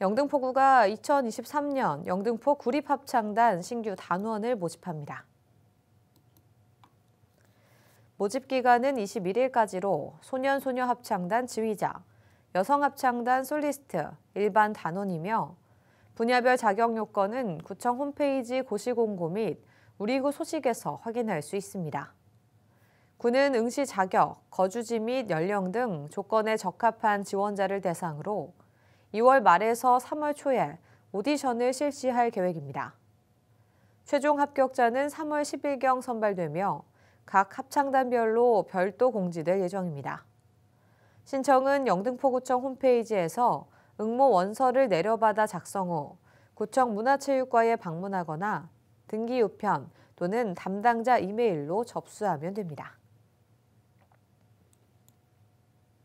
영등포구가 2023년 영등포 구립합창단 신규 단원을 모집합니다. 모집 기간은 21일까지로 소년소녀합창단 지휘자, 여성합창단 솔리스트, 일반 단원이며 분야별 자격 요건은 구청 홈페이지 고시공고 및 우리구 소식에서 확인할 수 있습니다. 구는 응시 자격, 거주지 및 연령 등 조건에 적합한 지원자를 대상으로 2월 말에서 3월 초에 오디션을 실시할 계획입니다. 최종 합격자는 3월 10일경 선발되며 각 합창단별로 별도 공지될 예정입니다. 신청은 영등포구청 홈페이지에서 응모 원서를 내려받아 작성 후 구청 문화체육과에 방문하거나 등기 우편 또는 담당자 이메일로 접수하면 됩니다.